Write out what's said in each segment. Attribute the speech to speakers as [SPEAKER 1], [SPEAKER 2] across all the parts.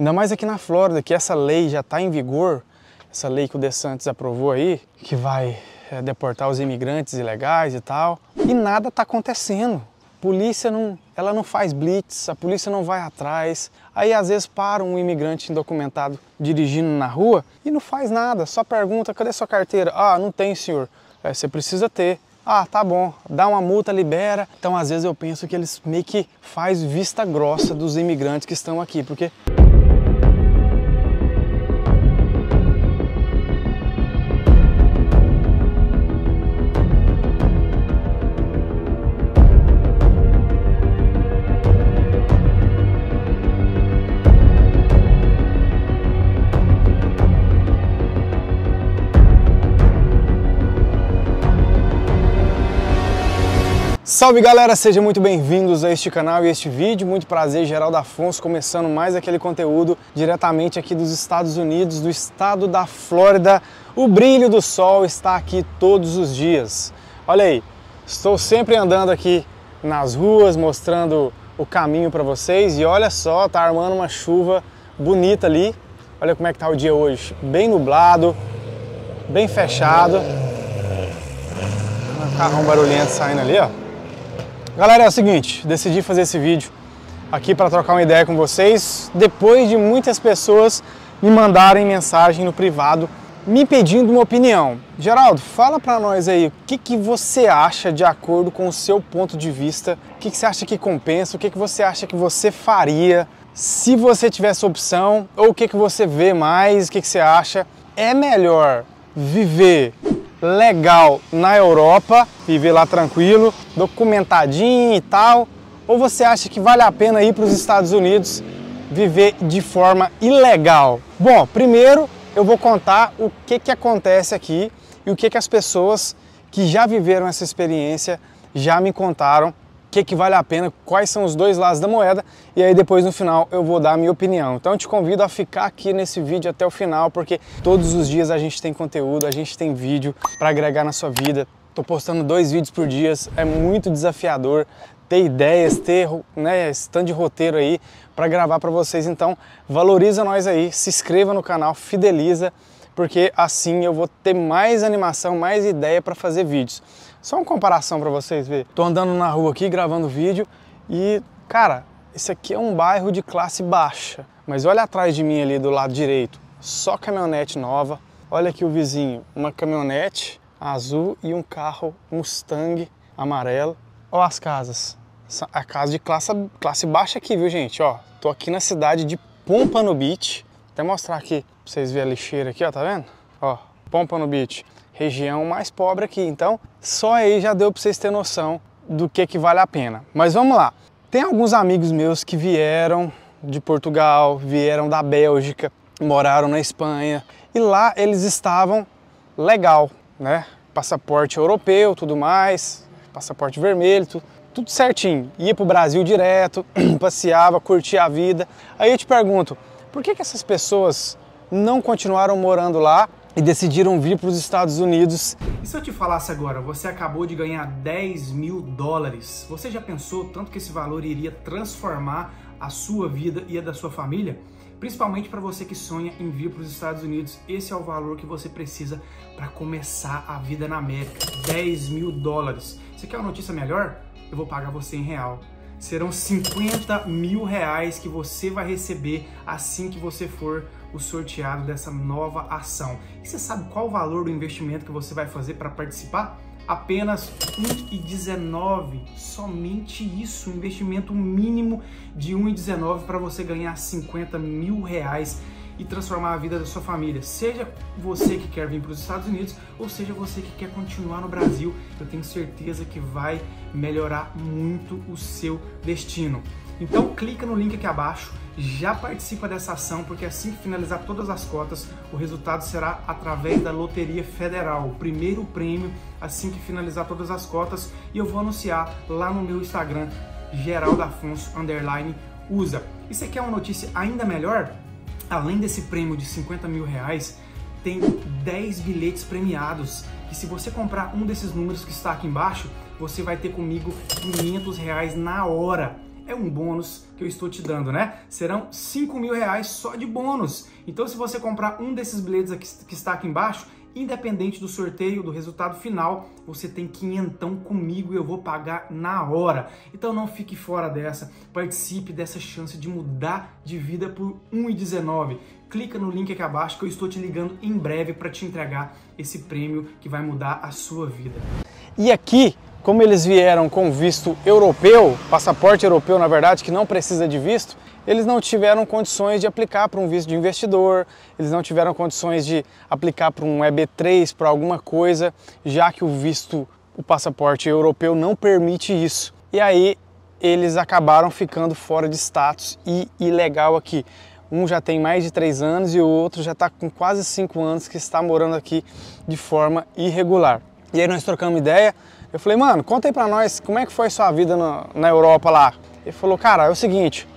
[SPEAKER 1] Ainda mais aqui na Flórida, que essa lei já está em vigor, essa lei que o DeSantis aprovou aí, que vai é, deportar os imigrantes ilegais e tal. E nada está acontecendo. Polícia não, ela não faz blitz, a polícia não vai atrás. Aí às vezes para um imigrante indocumentado dirigindo na rua e não faz nada, só pergunta: "Cadê sua carteira?" "Ah, não tem, senhor." É, "Você precisa ter." Ah, tá bom, dá uma multa, libera. Então, às vezes eu penso que eles meio que faz vista grossa dos imigrantes que estão aqui, porque Salve galera, sejam muito bem-vindos a este canal e a este vídeo. Muito prazer, Geraldo Afonso, começando mais aquele conteúdo diretamente aqui dos Estados Unidos, do estado da Flórida. O brilho do sol está aqui todos os dias. Olha aí, estou sempre andando aqui nas ruas, mostrando o caminho para vocês e olha só, tá armando uma chuva bonita ali. Olha como é que tá o dia hoje, bem nublado, bem fechado. Um carrão barulhento saindo ali, ó. Galera, é o seguinte, decidi fazer esse vídeo aqui para trocar uma ideia com vocês, depois de muitas pessoas me mandarem mensagem no privado me pedindo uma opinião. Geraldo, fala para nós aí o que, que você acha de acordo com o seu ponto de vista, o que, que você acha que compensa, o que, que você acha que você faria se você tivesse opção, ou o que, que você vê mais, o que, que você acha. É melhor viver legal na Europa, viver lá tranquilo, documentadinho e tal? Ou você acha que vale a pena ir para os Estados Unidos viver de forma ilegal? Bom, primeiro eu vou contar o que, que acontece aqui e o que, que as pessoas que já viveram essa experiência já me contaram que, que vale a pena, quais são os dois lados da moeda e aí depois no final eu vou dar a minha opinião. Então eu te convido a ficar aqui nesse vídeo até o final porque todos os dias a gente tem conteúdo, a gente tem vídeo para agregar na sua vida. Tô postando dois vídeos por dia, é muito desafiador ter ideias, ter né, esse de roteiro aí para gravar para vocês. Então valoriza nós aí, se inscreva no canal, fideliza, porque assim eu vou ter mais animação, mais ideia para fazer vídeos. Só uma comparação para vocês ver. Tô andando na rua aqui gravando vídeo e, cara, esse aqui é um bairro de classe baixa. Mas olha atrás de mim ali do lado direito, só caminhonete nova. Olha aqui o vizinho, uma caminhonete azul e um carro Mustang amarelo. Olha as casas. A casa de classe, classe baixa aqui, viu, gente? Ó, tô aqui na cidade de Pompa no Beach. Vou até mostrar aqui pra vocês verem a lixeira aqui, ó, tá vendo? Ó, Pompa no Beach região mais pobre aqui. Então, só aí já deu para vocês terem noção do que, que vale a pena. Mas vamos lá. Tem alguns amigos meus que vieram de Portugal, vieram da Bélgica, moraram na Espanha e lá eles estavam legal, né? Passaporte europeu, tudo mais, passaporte vermelho, tudo, tudo certinho. Ia o Brasil direto, passeava, curtia a vida. Aí eu te pergunto, por que, que essas pessoas não continuaram morando lá e decidiram vir para os Estados Unidos. E se eu te falasse agora, você acabou de ganhar 10 mil dólares, você já pensou tanto que esse valor iria transformar a sua vida e a da sua família? Principalmente para você que sonha em vir para os Estados Unidos, esse é o valor que você precisa para começar a vida na América: 10 mil dólares. Você quer uma notícia melhor? Eu vou pagar você em real serão 50 mil reais que você vai receber assim que você for o sorteado dessa nova ação. E você sabe qual o valor do investimento que você vai fazer para participar? apenas R$ 1,19. Somente isso, um investimento mínimo de R$ 1,19 para você ganhar 50 mil reais e transformar a vida da sua família. Seja você que quer vir para os Estados Unidos ou seja você que quer continuar no Brasil, eu tenho certeza que vai melhorar muito o seu destino. Então clica no link aqui abaixo, já participa dessa ação, porque assim que finalizar todas as cotas, o resultado será através da Loteria Federal, o primeiro prêmio assim que finalizar todas as cotas, e eu vou anunciar lá no meu Instagram, Geraldo Afonso, underline, usa. E você quer uma notícia ainda melhor? Além desse prêmio de 50 mil reais, tem 10 bilhetes premiados. E se você comprar um desses números que está aqui embaixo, você vai ter comigo 500 reais na hora é um bônus que eu estou te dando, né? Serão 5 mil reais só de bônus. Então, se você comprar um desses bilhetes aqui, que está aqui embaixo, independente do sorteio, do resultado final, você tem quinhentão comigo e eu vou pagar na hora. Então não fique fora dessa, participe dessa chance de mudar de vida por R$1,19 clica no link aqui abaixo que eu estou te ligando em breve para te entregar esse prêmio que vai mudar a sua vida. E aqui, como eles vieram com visto europeu, passaporte europeu na verdade, que não precisa de visto, eles não tiveram condições de aplicar para um visto de investidor, eles não tiveram condições de aplicar para um EB3, para alguma coisa, já que o visto, o passaporte europeu não permite isso. E aí eles acabaram ficando fora de status e ilegal aqui. Um já tem mais de três anos e o outro já está com quase cinco anos que está morando aqui de forma irregular. E aí nós trocamos ideia. Eu falei, mano, conta aí pra nós como é que foi a sua vida na, na Europa lá. Ele falou, cara, é o seguinte,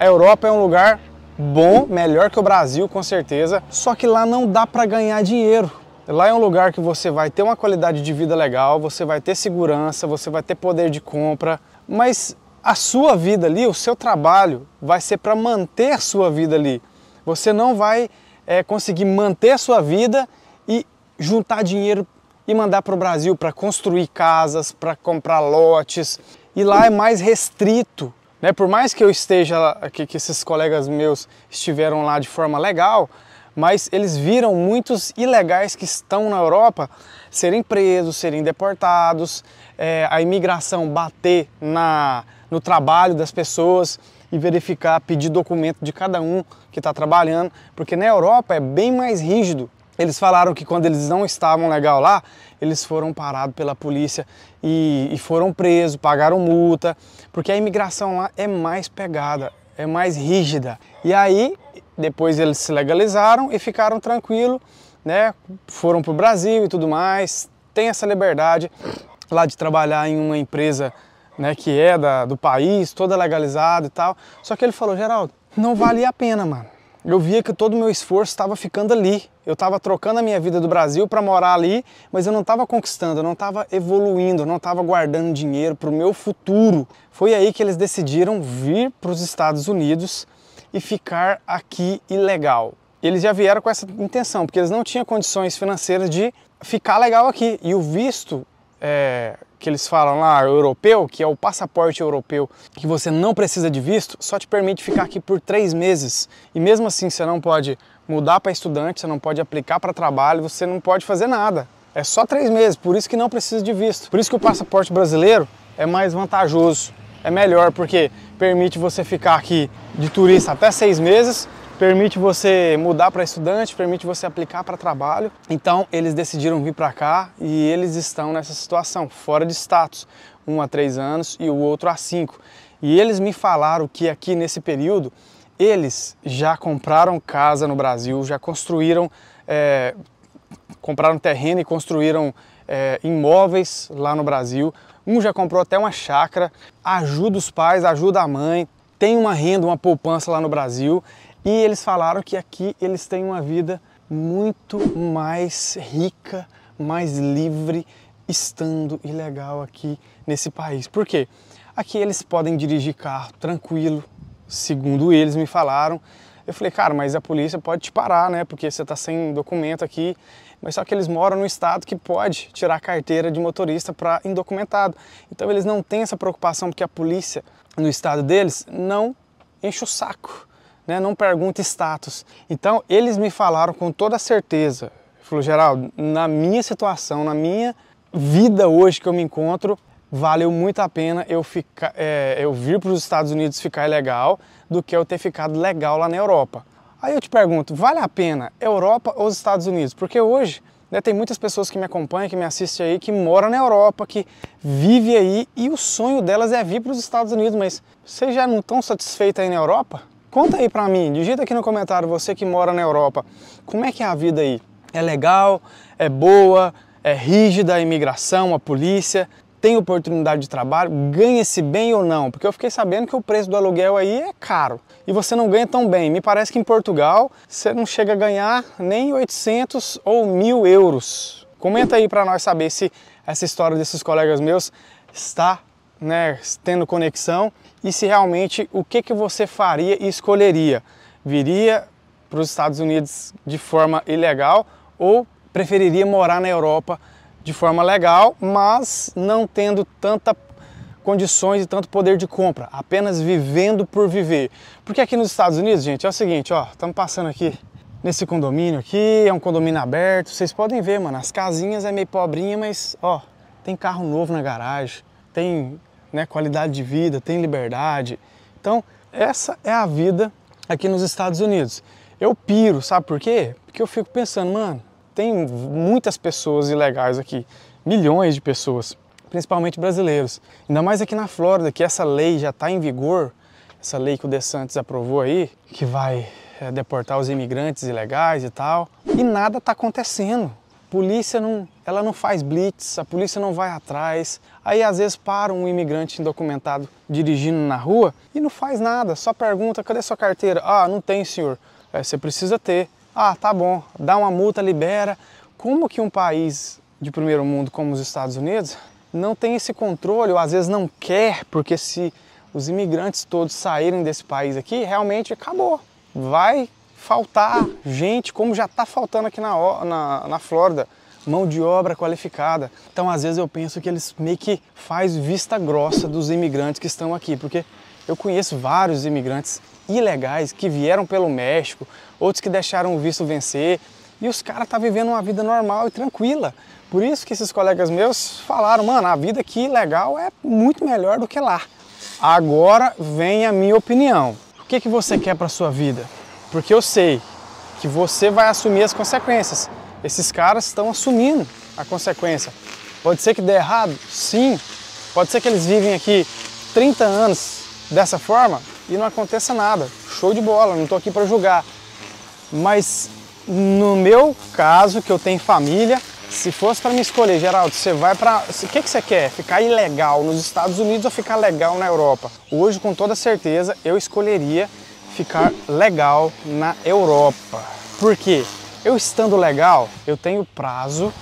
[SPEAKER 1] a Europa é um lugar bom, melhor que o Brasil, com certeza, só que lá não dá para ganhar dinheiro. Lá é um lugar que você vai ter uma qualidade de vida legal, você vai ter segurança, você vai ter poder de compra, mas a sua vida ali, o seu trabalho vai ser para manter a sua vida ali. Você não vai é, conseguir manter a sua vida e juntar dinheiro e mandar para o Brasil para construir casas, para comprar lotes. E lá é mais restrito. Né? Por mais que eu esteja aqui, que, que esses colegas meus estiveram lá de forma legal, mas eles viram muitos ilegais que estão na Europa serem presos, serem deportados, é, a imigração bater na no trabalho das pessoas e verificar, pedir documento de cada um que está trabalhando, porque na Europa é bem mais rígido. Eles falaram que quando eles não estavam legal lá, eles foram parados pela polícia e, e foram presos, pagaram multa, porque a imigração lá é mais pegada, é mais rígida. E aí, depois eles se legalizaram e ficaram tranquilo, né? Foram para o Brasil e tudo mais. Tem essa liberdade lá de trabalhar em uma empresa né, que é da, do país, toda legalizada e tal. Só que ele falou, Geraldo, não valia a pena, mano. Eu via que todo o meu esforço estava ficando ali. Eu estava trocando a minha vida do Brasil para morar ali, mas eu não estava conquistando, eu não estava evoluindo, eu não estava guardando dinheiro para o meu futuro. Foi aí que eles decidiram vir para os Estados Unidos e ficar aqui ilegal. Eles já vieram com essa intenção, porque eles não tinham condições financeiras de ficar legal aqui. E o visto é, que eles falam lá, europeu, que é o passaporte europeu, que você não precisa de visto, só te permite ficar aqui por três meses. E mesmo assim, você não pode mudar para estudante, você não pode aplicar para trabalho, você não pode fazer nada. É só três meses, por isso que não precisa de visto. Por isso que o passaporte brasileiro é mais vantajoso, é melhor, porque permite você ficar aqui de turista até seis meses permite você mudar para estudante, permite você aplicar para trabalho. Então eles decidiram vir para cá e eles estão nessa situação, fora de status, um a três anos e o outro a cinco. E eles me falaram que aqui nesse período eles já compraram casa no Brasil, já construíram, é, compraram terreno e construíram é, imóveis lá no Brasil. Um já comprou até uma chácara, ajuda os pais, ajuda a mãe, tem uma renda, uma poupança lá no Brasil e eles falaram que aqui eles têm uma vida muito mais rica, mais livre, estando ilegal aqui nesse país. Por quê? Aqui eles podem dirigir carro tranquilo, segundo eles me falaram. Eu falei, cara, mas a polícia pode te parar, né? Porque você tá sem documento aqui. Mas só que eles moram no estado que pode tirar carteira de motorista para indocumentado. Então eles não têm essa preocupação porque a polícia no estado deles não enche o saco né, não pergunta status. Então eles me falaram com toda certeza, falou Geraldo, na minha situação, na minha vida hoje que eu me encontro, valeu muito a pena eu ficar, é, eu vir para os Estados Unidos ficar legal do que eu ter ficado legal lá na Europa. Aí eu te pergunto, vale a pena Europa ou os Estados Unidos? Porque hoje né, tem muitas pessoas que me acompanham, que me assistem aí, que moram na Europa, que vive aí e o sonho delas é vir para os Estados Unidos, mas vocês já não estão satisfeitos aí na Europa? Conta aí pra mim, digita aqui no comentário, você que mora na Europa, como é que é a vida aí? É legal? É boa? É rígida a imigração, a polícia? Tem oportunidade de trabalho? Ganha-se bem ou não? Porque eu fiquei sabendo que o preço do aluguel aí é caro e você não ganha tão bem. Me parece que em Portugal você não chega a ganhar nem 800 ou 1000 euros. Comenta aí para nós saber se essa história desses colegas meus está né, tendo conexão e se realmente o que, que você faria e escolheria. Viria para os Estados Unidos de forma ilegal ou preferiria morar na Europa de forma legal, mas não tendo tanta condições e tanto poder de compra, apenas vivendo por viver. Porque aqui nos Estados Unidos, gente, é o seguinte, ó, estamos passando aqui nesse condomínio aqui, é um condomínio aberto, vocês podem ver, mano, as casinhas é meio pobrinha, mas ó, tem carro novo na garagem, tem né, qualidade de vida, tem liberdade. Então, essa é a vida aqui nos Estados Unidos. Eu piro, sabe por quê? Porque eu fico pensando, mano, tem muitas pessoas ilegais aqui, milhões de pessoas, principalmente brasileiros. Ainda mais aqui na Flórida, que essa lei já está em vigor, essa lei que o DeSantis aprovou aí, que vai é, deportar os imigrantes ilegais e tal. E nada está acontecendo polícia não, ela não faz blitz, a polícia não vai atrás. Aí às vezes para um imigrante indocumentado dirigindo na rua e não faz nada, só pergunta: cadê sua carteira? Ah, não tem, senhor. É, você precisa ter. Ah, tá bom, dá uma multa, libera. Como que um país de primeiro mundo como os Estados Unidos não tem esse controle, ou às vezes não quer, porque se os imigrantes todos saírem desse país aqui, realmente acabou. Vai faltar gente, como já está faltando aqui na, na, na Flórida, mão de obra qualificada. Então, às vezes, eu penso que eles meio que faz vista grossa dos imigrantes que estão aqui, porque eu conheço vários imigrantes ilegais que vieram pelo México, outros que deixaram o visto vencer, e os caras estão tá vivendo uma vida normal e tranquila. Por isso que esses colegas meus falaram, mano, a vida aqui legal é muito melhor do que lá. Agora vem a minha opinião. O que, que você quer para sua vida? Porque eu sei que você vai assumir as consequências. Esses caras estão assumindo a consequência. Pode ser que dê errado? Sim. Pode ser que eles vivem aqui 30 anos dessa forma e não aconteça nada. Show de bola, não estou aqui para julgar. Mas no meu caso, que eu tenho família, se fosse para me escolher, Geraldo, você vai para. O que, que você quer? Ficar ilegal nos Estados Unidos ou ficar legal na Europa? Hoje, com toda certeza, eu escolheria ficar legal na Europa. Por quê? Eu estando legal, eu tenho prazo,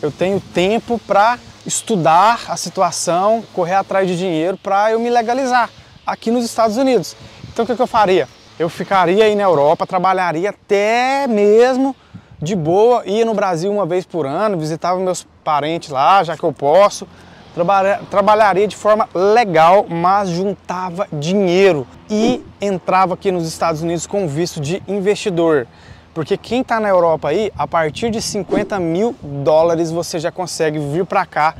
[SPEAKER 1] eu tenho tempo para estudar a situação, correr atrás de dinheiro para eu me legalizar aqui nos Estados Unidos. Então o que, que eu faria? Eu ficaria aí na Europa, trabalharia até mesmo de boa, ia no Brasil uma vez por ano, visitava meus parentes lá, já que eu posso, trabalharia de forma legal, mas juntava dinheiro e entrava aqui nos Estados Unidos com visto de investidor. Porque quem está na Europa aí, a partir de 50 mil dólares você já consegue vir para cá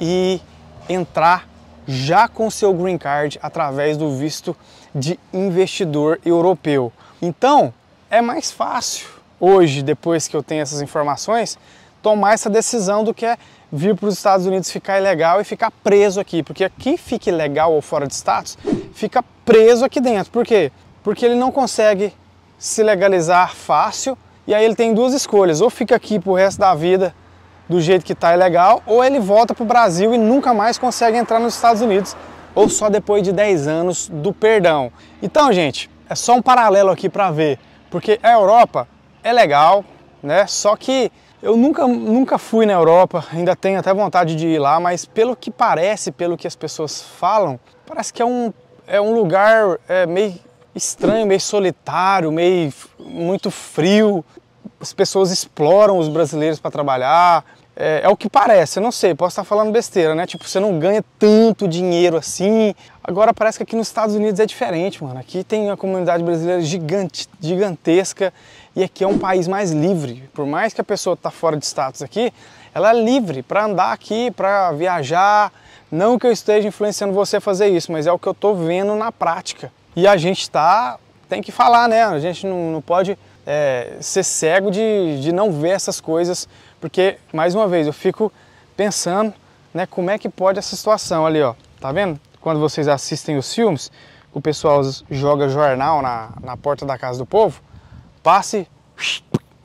[SPEAKER 1] e entrar já com seu green card através do visto de investidor europeu. Então é mais fácil hoje, depois que eu tenho essas informações, tomar essa decisão do que é vir para os Estados Unidos ficar ilegal e ficar preso aqui, porque aqui fica ilegal ou fora de status, fica preso aqui dentro. Por quê? Porque ele não consegue se legalizar fácil e aí ele tem duas escolhas: ou fica aqui para o resto da vida do jeito que está ilegal, ou ele volta para o Brasil e nunca mais consegue entrar nos Estados Unidos, ou só depois de 10 anos do perdão. Então, gente, é só um paralelo aqui para ver, porque a Europa é legal, né? Só que eu nunca, nunca fui na Europa, ainda tenho até vontade de ir lá, mas pelo que parece, pelo que as pessoas falam, parece que é um, é um lugar é, meio estranho, meio solitário, meio muito frio. As pessoas exploram os brasileiros para trabalhar, é, é, o que parece, eu não sei, posso estar falando besteira, né? Tipo, você não ganha tanto dinheiro assim. Agora parece que aqui nos Estados Unidos é diferente, mano. Aqui tem uma comunidade brasileira gigante, gigantesca e aqui é um país mais livre. Por mais que a pessoa está fora de status aqui, ela é livre para andar aqui, para viajar. Não que eu esteja influenciando você a fazer isso, mas é o que eu estou vendo na prática. E a gente tá, tem que falar, né? A gente não, não pode é, ser cego de, de não ver essas coisas porque, mais uma vez, eu fico pensando né, como é que pode essa situação ali, ó. Tá vendo? Quando vocês assistem os filmes, o pessoal joga jornal na, na porta da casa do povo, passe,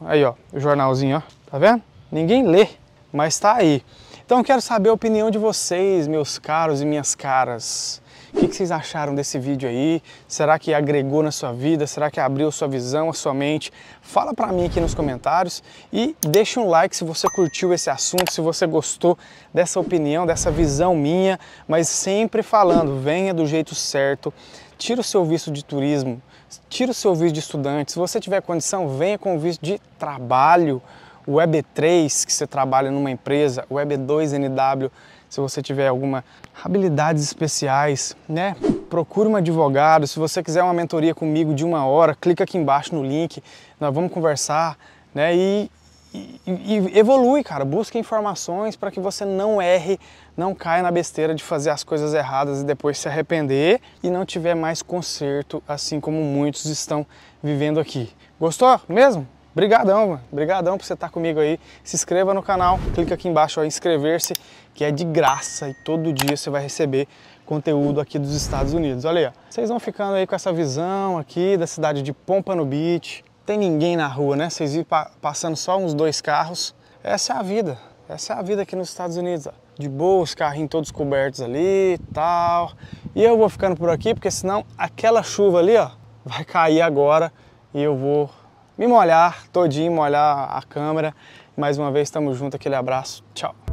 [SPEAKER 1] aí ó, o jornalzinho, ó, tá vendo? Ninguém lê, mas tá aí. Então quero saber a opinião de vocês, meus caros e minhas caras. O que, vocês acharam desse vídeo aí? Será que agregou na sua vida? Será que abriu sua visão, a sua mente? Fala para mim aqui nos comentários e deixa um like se você curtiu esse assunto, se você gostou dessa opinião, dessa visão minha, mas sempre falando, venha do jeito certo tira o seu visto de turismo, tira o seu visto de estudante. Se você tiver condição, venha com o visto de trabalho, o EB3, que você trabalha numa empresa, o EB2NW se você tiver alguma habilidades especiais, né? Procure um advogado. Se você quiser uma mentoria comigo de uma hora, clica aqui embaixo no link. Nós vamos conversar, né? E, e, e evolui, cara. Busque informações para que você não erre, não caia na besteira de fazer as coisas erradas e depois se arrepender e não tiver mais conserto, assim como muitos estão vivendo aqui. Gostou mesmo? Obrigadão, mano. por você estar comigo aí. Se inscreva no canal, clica aqui embaixo, ó, inscrever-se, que é de graça e todo dia você vai receber conteúdo aqui dos Estados Unidos. Olha aí, ó. Vocês vão ficando aí com essa visão aqui da cidade de Pompano Beach. Tem ninguém na rua, né? Vocês vão passando só uns dois carros. Essa é a vida. Essa é a vida aqui nos Estados Unidos, ó. De boa, os carrinhos todos cobertos ali e tal. E eu vou ficando por aqui, porque senão aquela chuva ali, ó, vai cair agora e eu vou me molhar todinho, molhar a câmera. Mais uma vez, estamos juntos, aquele abraço, tchau!